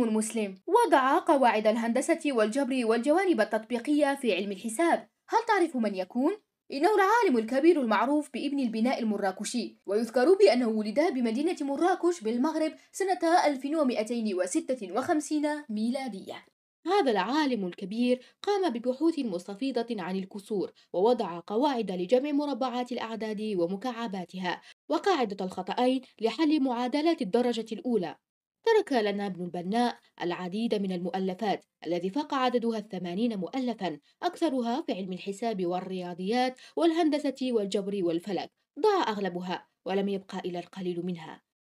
عالم مسلم وضع قواعد الهندسة والجبر والجوانب التطبيقية في علم الحساب هل تعرف من يكون؟ إنه العالم الكبير المعروف بابن البناء المراكشي ويذكر بأنه ولد بمدينة مراكش بالمغرب سنة 1256 ميلادية هذا العالم الكبير قام ببحوث مستفيضة عن الكسور ووضع قواعد لجمع مربعات الأعداد ومكعباتها وقاعدة الخطأين لحل معادلات الدرجة الأولى ترك لنا ابن البناء العديد من المؤلفات الذي فاق عددها الثمانين مؤلفا أكثرها في علم الحساب والرياضيات والهندسة والجبر والفلك ضاع أغلبها ولم يبقى إلا القليل منها